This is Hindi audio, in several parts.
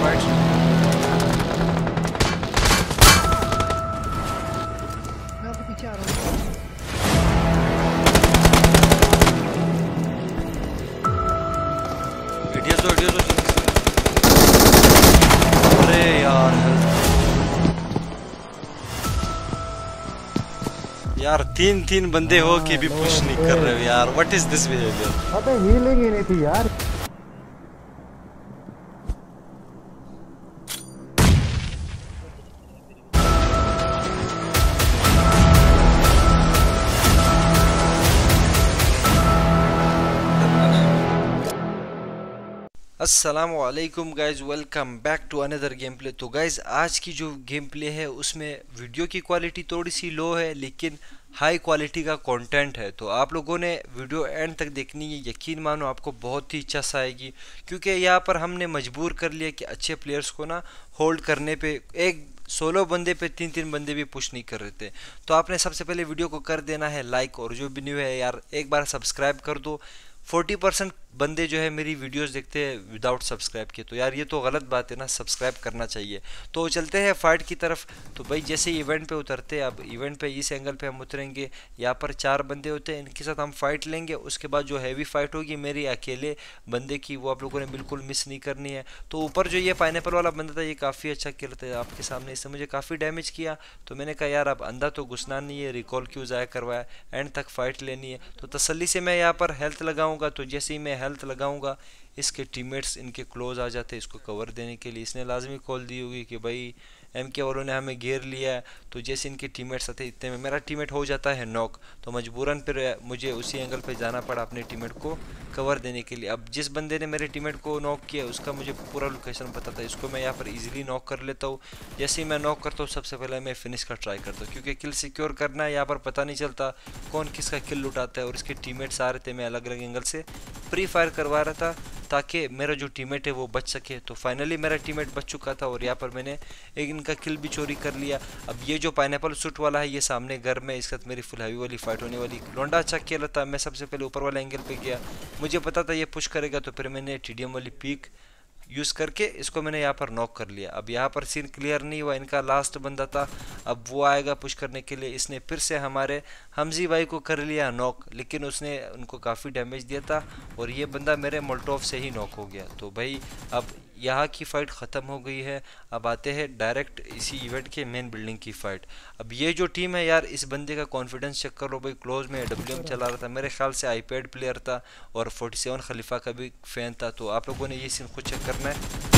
फर्स्ट यार तीन तीन बंदे हो के भी पुश नहीं कर रहे हो यार व्हाट इज दिस बिहेवियर अबे हीलिंग ही नहीं थी यार असलम guys welcome back to another game play तो गाइज़ आज की जो गेम प्ले है उसमें वीडियो की क्वालिटी थोड़ी सी लो है लेकिन हाई क्वालिटी का कंटेंट है तो आप लोगों ने वीडियो एंड तक देखनी है यकीन मानो आपको बहुत ही सा आएगी क्योंकि यहाँ पर हमने मजबूर कर लिया कि अच्छे प्लेयर्स को ना होल्ड करने पे एक सोलह बंदे पे तीन तीन बंदे भी पुश नहीं कर रहे थे तो आपने सबसे पहले वीडियो को कर देना है लाइक और जो भी न्यू है यार एक बार सब्सक्राइब कर दो फोर्टी परसेंट बंदे जो है मेरी वीडियोस देखते हैं विदाउट सब्सक्राइब के तो यार ये तो गलत बात है ना सब्सक्राइब करना चाहिए तो चलते हैं फाइट की तरफ तो भाई जैसे इवेंट पे उतरते हैं अब इवेंट पे इस एंगल पे हम उतरेंगे यहाँ पर चार बंदे होते हैं इनके साथ हम फाइट लेंगे उसके बाद जो हैवी फाइट होगी मेरी अकेले बंदे की वो आप लोगों ने बिल्कुल मिस नहीं करनी है तो ऊपर जो ये पाइन वाला बंदा था ये काफ़ी अच्छा खेलता है आपके सामने इससे मुझे काफ़ी डैमेज किया तो मैंने कहा यार अब अंधा तो घुसना नहीं है रिकॉल क्यों ज़ाया करवाया एंड तक फाइट लेनी है तो तसली से मैं यहाँ पर हेल्थ लगाऊँगा तो जैसे ही मैं हेल्थ लगाऊंगा इसके टीममेट्स इनके क्लोज आ जाते इसको कवर देने के लिए इसने लाजमी कॉल दी होगी कि भाई एम के वालों ने हमें घेर लिया है तो जैसे इनके मेट्स आते इतने में मेरा टीमेट हो जाता है नॉक तो मजबूरन फिर मुझे उसी एंगल पे जाना पड़ा अपने टीमेट को कवर देने के लिए अब जिस बंदे ने मेरे टीमेट को नॉक किया उसका मुझे पूरा लोकेशन पता था इसको मैं यहाँ पर ईजिली नॉक कर लेता हूँ जैसे ही मैं नॉक करता हूँ सबसे पहले मैं फिनिश का ट्राई करता हूँ क्योंकि किल सिक्योर करना है यहाँ पर पता नहीं चलता कौन किसका किल लुटाता है और इसके टीम आ रहे थे मैं अलग अलग एंगल से प्री फायर करवा रहा था ताकि मेरा जो टीममेट है वो बच सके तो फाइनली मेरा टीममेट बच चुका था और यहाँ पर मैंने एक इनका किल भी चोरी कर लिया अब ये जो पाइन सूट वाला है ये सामने घर में इसके साथ मेरी फुल हैवी वाली फाइट होने वाली लोंडा अच्छा खेला था मैं सबसे पहले ऊपर वाला एंगल पर गया मुझे पता था ये पुश करेगा तो फिर मैंने टी वाली पीक यूज़ करके इसको मैंने यहाँ पर नॉक कर लिया अब यहाँ पर सीन क्लियर नहीं हुआ इनका लास्ट बंदा था अब वो आएगा पुश करने के लिए इसने फिर से हमारे हमजी भाई को कर लिया नॉक लेकिन उसने उनको काफ़ी डैमेज दिया था और ये बंदा मेरे मोल्टोव से ही नॉक हो गया तो भाई अब यहाँ की फ़ाइट ख़त्म हो गई है अब आते हैं डायरेक्ट इसी इवेंट के मेन बिल्डिंग की फ़ाइट अब ये जो टीम है यार इस बंदे का कॉन्फिडेंस चेक करो भाई क्लोज में डब्ल्यू चला रहा था मेरे ख्याल से आईपैड प्लेयर था और 47 खलीफा का भी फ़ैन था तो आप लोगों ने ये सीन खुद चेक करना है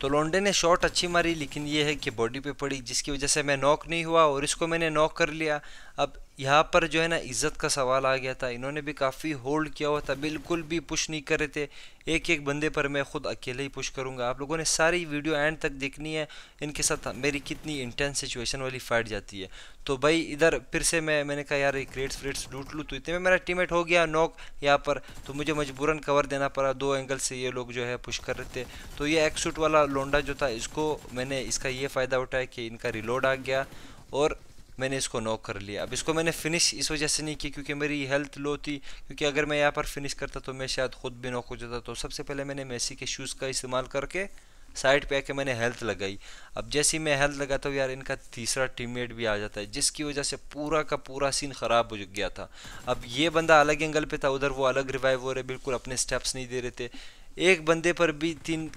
तो लोंडे ने शॉट अच्छी मारी लेकिन ये है कि बॉडी पे पड़ी जिसकी वजह से मैं नॉक नहीं हुआ और इसको मैंने नॉक कर लिया अब यहाँ पर जो है ना इज़्ज़त का सवाल आ गया था इन्होंने भी काफ़ी होल्ड किया हुआ था बिल्कुल भी पुश नहीं कर रहे थे एक एक बंदे पर मैं खुद अकेले ही पुश करूँगा आप लोगों ने सारी वीडियो एंड तक देखनी है इनके साथ मेरी कितनी इंटेंस सिचुएशन वाली फाइट जाती है तो भाई इधर फिर से मैं मैंने कहा यार क्रेट्स फ्रेट्स लूट लूँ तो इतने में मेरा टीमेट हो गया नॉक यहाँ पर तो मुझे मजबूरन कवर देना पड़ा दो एंगल से ये लोग जो है पुश कर रहे थे तो ये एक्सूट वाला लोंडा जो था इसको मैंने इसका ये फ़ायदा उठाया कि इनका रिलोड आ गया और मैंने इसको नॉक कर लिया अब इसको मैंने फिनिश इस वजह से नहीं की क्योंकि मेरी हेल्थ लो थी क्योंकि अगर मैं यहाँ पर फिनिश करता तो मैं शायद खुद भी नॉक हो जाता तो सबसे पहले मैंने मेसी के शूज़ का इस्तेमाल करके साइड पे आके मैंने हेल्थ लगाई अब जैसे ही मैं हेल्थ लगाता हूँ यार इनका तीसरा टीममेट भी आ जाता है जिसकी वजह से पूरा का पूरा सीन ख़राब हो गया था अब ये बंदा अलग एंगल पे था उधर वो अलग रिवाइव हो रहे बिल्कुल अपने स्टेप्स नहीं दे रहे थे एक बंदे पर भी तीन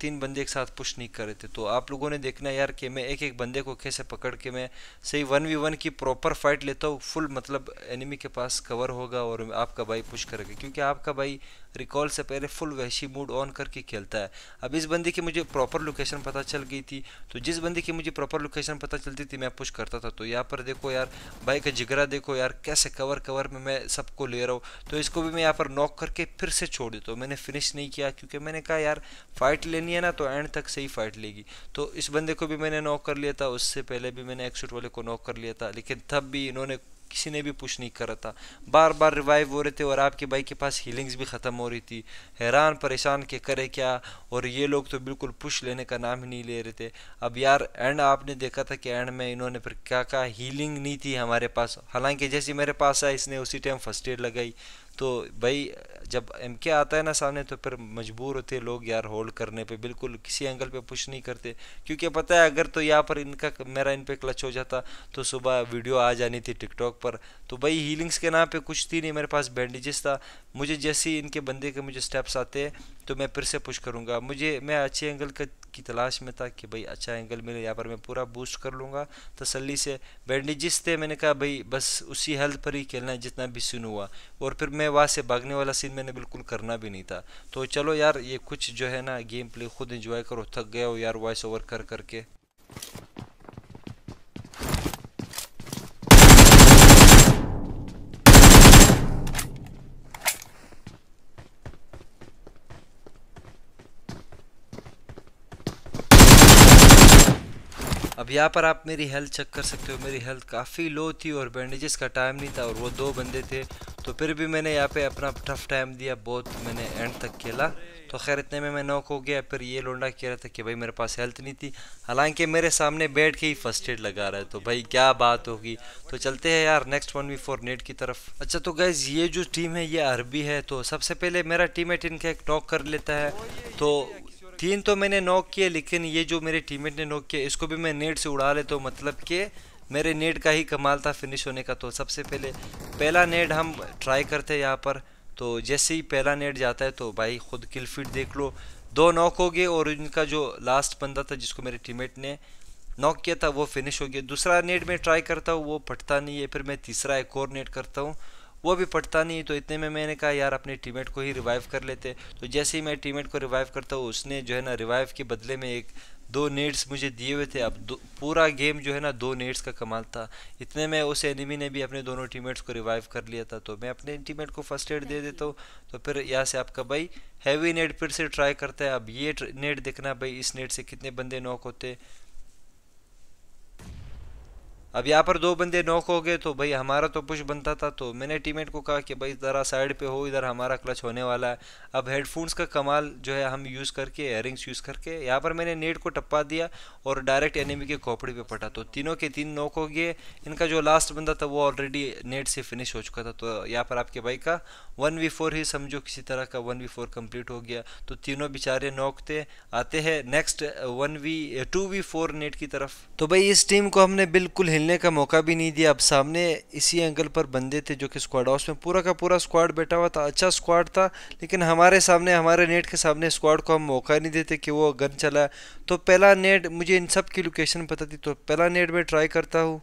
तीन बंदे एक साथ पुश नहीं कर रहे थे तो आप लोगों ने देखना यार कि मैं एक एक बंदे को कैसे पकड़ के मैं सही वन वी वन की प्रॉपर फाइट लेता हूँ फुल मतलब एनिमी के पास कवर होगा और आपका भाई पुश करेगा क्योंकि आपका भाई रिकॉल से पहले फुल वैशी मूड ऑन करके खेलता है अब इस बंदी की मुझे प्रॉपर लोकेशन पता चल गई थी तो जिस बंदी की मुझे प्रॉपर लोकेशन पता चलती थी मैं पुश करता था तो यहाँ पर देखो यार भाई का जिगरा देखो यार कैसे कवर कवर में मैं सबको ले रहा हूँ तो इसको भी मैं यहाँ पर नॉक करके फिर से छोड़ देता हूँ मैंने फिनिश नहीं किया क्योंकि मैंने कहा यार फाइट लेनी है ना तो एंड तक सही फाइट लेगी तो इस बंदे को भी मैंने नॉक कर लिया था उससे पहले भी मैंने एक्सूट वाले को नॉक कर लिया था लेकिन तब भी इन्होंने किसी ने भी पुश नहीं करा था बार बार रिवाइव हो रहे थे और आपके भाई के पास हीलिंग्स भी ख़त्म हो रही थी हैरान परेशान के करे क्या और ये लोग तो बिल्कुल पुश लेने का नाम ही नहीं ले रहे थे अब यार एंड आपने देखा था कि एंड में इन्होंने फिर क्या कहा हीलिंग नहीं थी हमारे पास हालांकि जैसे मेरे पास आया इसने उसी टाइम फर्स्ट एड लगाई तो भाई जब एम के आता है ना सामने तो फिर मजबूर होते हैं लोग यार होल्ड करने पे बिल्कुल किसी एंगल पे पुश नहीं करते क्योंकि पता है अगर तो यहाँ पर इनका मेरा इन पर क्लच हो जाता तो सुबह वीडियो आ जानी थी टिकटॉक पर तो भाई हीलिंग्स के नाम पे कुछ थी नहीं मेरे पास बैंडेजेस था मुझे जैसे ही इनके बंदे के मुझे स्टेप्स आते हैं तो मैं फिर से पुश करूँगा मुझे मैं अच्छे एंगल का की तलाश में था कि भाई अच्छा एंगल मिले यहाँ पर मैं पूरा बूस्ट कर लूँगा तसली से बैंडेजेस थे मैंने कहा भाई बस उसी हेल्थ पर ही खेलना है जितना भी सीन हुआ और फिर मैं वहाँ से भागने वाला सीन मैंने बिल्कुल करना भी नहीं था तो चलो यार ये कुछ जो है ना गेम प्ले खुद इंजॉय करो थक गया हो यार वॉइस ओवर कर करके अब यहाँ पर आप मेरी हेल्थ चेक कर सकते हो मेरी हेल्थ काफ़ी लो थी और बैंडेजेस का टाइम नहीं था और वो दो बंदे थे तो फिर भी मैंने यहाँ पे अपना टफ टाइम दिया बहुत मैंने एंड तक खेला तो खैर इतने में मैं नॉक हो गया फिर ये लोंडा कह रहा था कि भाई मेरे पास हेल्थ नहीं थी हालांकि मेरे सामने बैठ के ही फर्स्ट एड लगा रहा है तो भाई क्या बात होगी तो चलते हैं यार next one v four net की तरफ अच्छा तो गैज़ ये जो टीम है ये अरबी है तो सबसे पहले मेरा टीम इनका एक नॉक कर लेता है तो तीन तो मैंने नॉक किए लेकिन ये जो मेरे टीममेट ने नॉक किया इसको भी मैं नेट से उड़ा ले तो मतलब कि मेरे नेट का ही कमाल था फिनिश होने का तो सबसे पहले पहला नेट हम ट्राई करते हैं यहाँ पर तो जैसे ही पहला नेट जाता है तो भाई खुद किल फिट देख लो दो नॉक हो गए और इनका जो लास्ट बंदा था जिसको मेरे टीममेट ने नॉक किया था वो फिनिश हो गया दूसरा नेट में ट्राई करता हूँ वो पटता नहीं है फिर मैं तीसरा एक और नेट करता हूँ वो भी पढ़ता नहीं तो इतने में मैंने कहा यार अपने टीमेट को ही रिवाइव कर लेते तो जैसे ही मैं टीमेट को रिवाइव करता हूँ उसने जो है ना रिवाइव के बदले में एक दो नेट्स मुझे दिए हुए थे अब दो, पूरा गेम जो है ना दो नेट्स का कमाल था इतने में उस एनिमी ने भी अपने दोनों टीमेट्स को रिवाइव कर लिया था तो मैं अपने टीमेट को फर्स्ट एड दे देता हूँ तो फिर यहाँ से आपका भाई हैवी नेट फिर से ट्राई करता है अब ये नेट देखना भाई इस नेट से कितने बंदे नॉक होते अब यहाँ पर दो बंदे नॉक हो गए तो भाई हमारा तो पुश बनता था तो मैंने टीममेट को कहा कि भाई ज़रा साइड पे हो इधर हमारा क्लच होने वाला है अब हेडफोन्स का कमाल जो है हम यूज़ करके एयरिंग्स यूज़ करके यहाँ पर मैंने नेट को टप्पा दिया और डायरेक्ट एनिमी के खोपड़ी पे पटा तो तीनों के तीन नॉक हो गए इनका जो लास्ट बंदा था वो ऑलरेडी नेट से फिनिश हो चुका था तो यहाँ पर आपके भाई का वन वी फोर ही समझो किसी तरह का वन वी फोर कम्प्लीट हो गया तो तीनों बेचारे नॉक थे आते हैं next one v two v four net की तरफ तो भाई इस टीम को हमने बिल्कुल हिलने का मौका भी नहीं दिया अब सामने इसी एंगल पर बंदे थे जो कि स्क्वाड हाउस में पूरा का पूरा स्क्वाड बैठा हुआ था अच्छा स्क्वाड था लेकिन हमारे सामने हमारे नेट के सामने स्क्वाड को हम मौका नहीं देते कि वो गन चलाए तो पहला नेट मुझे इन सब की लोकेशन पता थी तो पहला नेट में ट्राई करता हूँ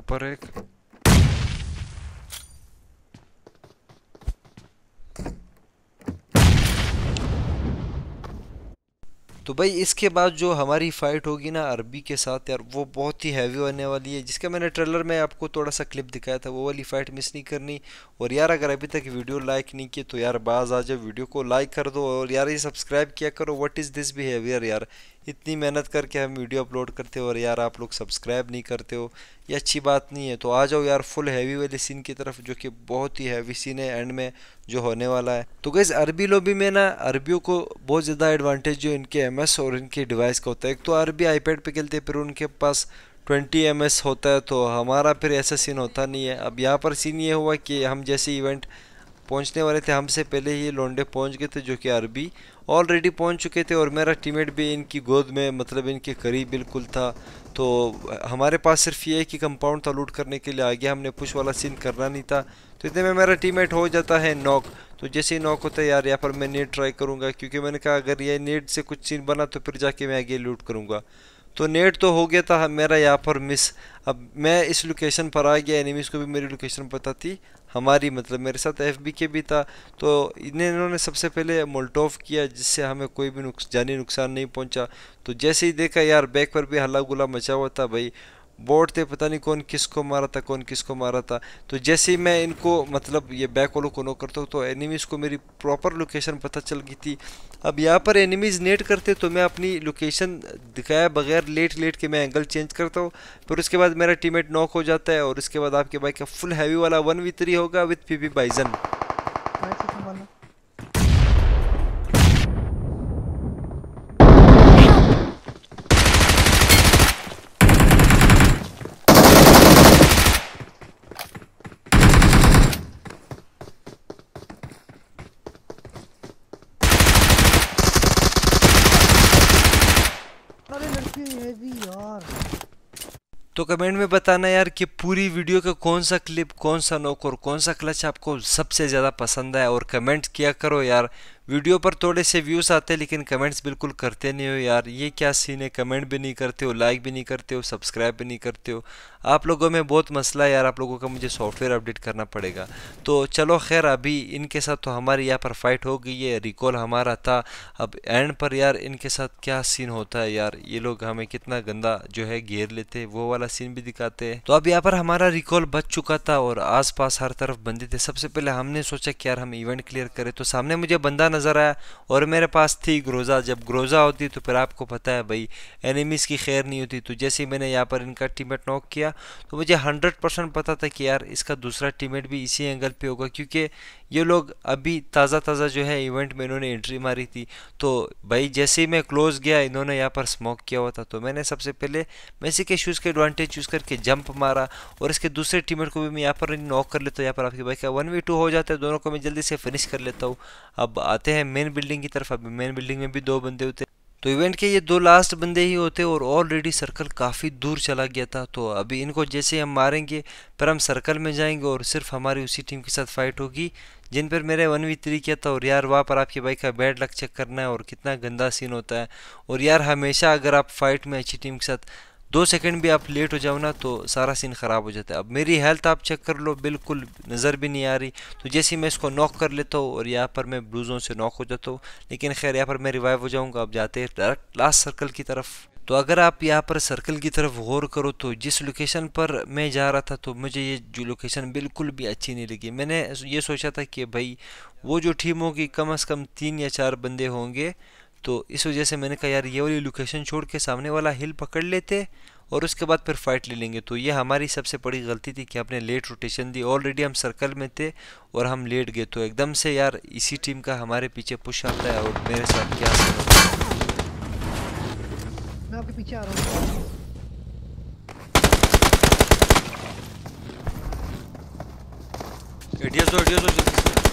ऊपर एक तो भाई इसके बाद जो हमारी फ़ाइट होगी ना अरबी के साथ यार वो बहुत ही हैवी होने वाली है जिसका मैंने ट्रेलर में आपको थोड़ा सा क्लिप दिखाया था वो वाली फ़ाइट मिस नहीं करनी और यार अगर अभी तक वीडियो लाइक नहीं किए तो यार बाज़ आ जाओ वीडियो को लाइक कर दो और यार ये सब्सक्राइब किया करो व्हाट इज़ दिस बिहेवियर यार इतनी मेहनत करके हम वीडियो अपलोड करते हो और यार आप लोग सब्सक्राइब नहीं करते हो ये अच्छी बात नहीं है तो आ जाओ यार फुल हैवी वाले सीन की तरफ जो कि बहुत ही हैवी सीन है एंड में जो होने वाला है तो गैस अरबी लोबी में ना अरबियों को बहुत ज़्यादा एडवांटेज जो इनके एम और इनके डिवाइस का होता है एक तो अरबी आईपैड पर खेलते हैं फिर उनके पास ट्वेंटी एम होता है तो हमारा फिर ऐसा सीन होता नहीं है अब यहाँ पर सीन ये हुआ कि हम जैसे इवेंट पहुंचने वाले थे हमसे पहले ही लोंडे पहुंच गए थे जो कि अरबी ऑलरेडी पहुंच चुके थे और मेरा टीममेट भी इनकी गोद में मतलब इनके करीब बिल्कुल था तो हमारे पास सिर्फ ये है कि कंपाउंड था लूट करने के लिए आगे हमने पुश वाला सीन करना नहीं था तो इतने में मेरा टीममेट हो जाता है नॉक तो जैसे ही नॉक होता है यार यहाँ पर मैं नेट ट्राई करूँगा क्योंकि मैंने कहा अगर ये नेट से कुछ सीन बना तो फिर जाके मैं आगे लूट करूँगा तो नेट तो हो गया था मेरा यहाँ पर मिस अब मैं इस लोकेशन पर आ गया एनिमीज़ को भी मेरी लोकेशन पता थी हमारी मतलब मेरे साथ एफ बी के भी था तो इन्हें इन्होंने सबसे पहले मोल्टॉफ किया जिससे हमें कोई भी नुक्स, जानी नुकसान नहीं पहुंचा तो जैसे ही देखा यार बैक पर भी हल्ला गुला मचा हुआ था भाई बोर्ड थे पता नहीं कौन किसको मारा था कौन किसको मारा था तो जैसे ही मैं इनको मतलब ये बैक वालों को नो करता हूँ तो एनिमीज़ को मेरी प्रॉपर लोकेशन पता चल गई थी अब यहाँ पर एनिमीज़ नेट करते तो मैं अपनी लोकेशन दिखाया बगैर लेट लेट के मैं एंगल चेंज करता हूँ फिर उसके बाद मेरा टीमेट नॉक हो जाता है और उसके बाद आपके बाइक का फुल हैवी वाला वन वी थ्री होगा with P P bizon comment में बताना यार कि पूरी वीडियो का कौन सा क्लिप कौन सा नोक और कौन सा क्लच आपको सबसे ज़्यादा पसंद है और कमेंट किया करो यार वीडियो पर थोड़े से व्यूज़ आते हैं लेकिन कमेंट्स बिल्कुल करते नहीं हो यार ये क्या सीन है कमेंट भी नहीं करते हो लाइक भी नहीं करते हो सब्सक्राइब भी नहीं करते हो आप लोगों में बहुत मसला है यार आप लोगों का मुझे सॉफ्टवेयर अपडेट करना पड़ेगा तो चलो खैर अभी इनके साथ तो हमारी यहाँ पर फाइट हो गई है रिकॉल हमारा था अब एंड पर यार इनके साथ क्या सीन होता है यार ये लोग हमें कितना गंदा जो है घेर लेते वो वाला सीन भी दिखाते हैं तो अब यहाँ पर हमारा रिकॉल बच चुका था और आसपास हर तरफ बंदे थे सबसे पहले हमने सोचा कि यार हम इवेंट क्लियर करें तो सामने मुझे बंदा नज़र आया और मेरे पास थी ग्रोज़ा जब ग्रोज़ा होती तो फिर आपको पता है भाई एनिमीज़ की खैर नहीं होती तो जैसे ही मैंने यहाँ पर इनका टीमेट नॉक किया तो मुझे हंड्रेड परसेंट पता था कि यार इसका दूसरा टीमेट भी इसी एंगल पर होगा क्योंकि ये लोग अभी ताज़ा ताज़ा जो है इवेंट में इन्होंने एंट्री मारी थी तो भाई जैसे ही मैं क्लोज गया इन्होंने यहाँ पर स्मोक किया हुआ था तो मैंने सबसे पहले मेसी के शूज़ के एडवांटेज यूज़ करके जंप मारा और इसके दूसरे टीममेट को भी मैं यहाँ पर नॉक कर लेता हूँ यहाँ पर आपकी भाई का वन वी टू हो जाता है दोनों को मैं जल्दी से फिनिश कर लेता हूँ अब आते हैं मेन बिल्डिंग की तरफ अभी मेन बिल्डिंग में भी दो बंदे होते तो इवेंट के ये दो लास्ट बंदे ही होते और ऑलरेडी सर्कल काफ़ी दूर चला गया था तो अभी इनको जैसे हम मारेंगे पर हम सर्कल में जाएंगे और सिर्फ हमारी उसी टीम के साथ फाइट होगी जिन पर मेरे वन वी थ्री किया था और यार वहाँ पर आपकी बाइक का बैड लक चेक करना है और कितना गंदा सीन होता है और यार हमेशा अगर आप फाइट में अच्छी टीम के साथ दो सेकंड भी आप लेट हो जाओ ना तो सारा सीन ख़राब हो जाता है अब मेरी हेल्थ आप चेक कर लो बिल्कुल नज़र भी नहीं आ रही तो जैसे ही मैं इसको नॉक कर लेता हूँ और यहाँ पर मैं ब्लूज़ों से नॉक हो जाता हूँ लेकिन खैर यहाँ पर मैं रिवाइव हो जाऊँगा अब जाते डायरेक्ट लास्ट सर्कल की तरफ तो अगर आप यहाँ पर सर्कल की तरफ गौर करो तो जिस लोकेशन पर मैं जा रहा था तो मुझे ये जो लोकेशन बिल्कुल भी अच्छी नहीं लगी मैंने ये सोचा था कि भाई वो जो टीम होगी कम अज़ कम तीन या चार बंदे होंगे तो इस वजह से मैंने कहा यार ये वाली लोकेशन छोड़ के सामने वाला हिल पकड़ लेते और उसके बाद फिर फाइट ले लेंगे तो ये हमारी सबसे बड़ी गलती थी कि आपने लेट रोटेशन दी ऑलरेडी हम सर्कल में थे और हम लेट गए तो एकदम से यार इसी टीम का हमारे पीछे पुश आता है और मेरे साथ क्या पीछे आ रहा हूँ एडियस दो एडियस दो जल्दी से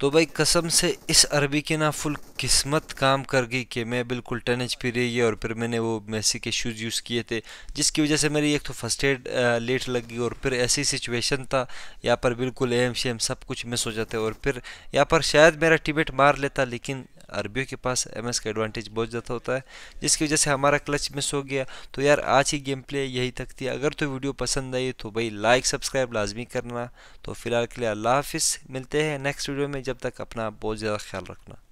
तो भाई कसम से इस अरबी की ना फुल किस्मत काम कर गई कि मैं बिल्कुल टेन एच पी रही है और फिर मैंने वो मेसी के शूज़ यूज़ किए थे जिसकी वजह से मेरी एक तो फर्स्ट एड लेट लगी और फिर ऐसी सिचुएशन था यहाँ पर बिल्कुल एम शेम सब कुछ मिस हो जाते और फिर यहाँ पर शायद मेरा टिबेट मार लेता लेकिन अरबियों के पास एम एस का एडवांटेज बहुत ज़्यादा होता है जिसकी वजह से हमारा क्लच मिस हो गया तो यार आज ही गेम प्ले यही तक थी अगर तो वीडियो पसंद आई तो भाई लाइक सब्सक्राइब लाजमी करना तो फ़िलहाल के लिए अल्लाह हाफिज़ मिलते हैं नेक्स्ट वीडियो में जब तक अपना बहुत ज़्यादा ख्याल रखना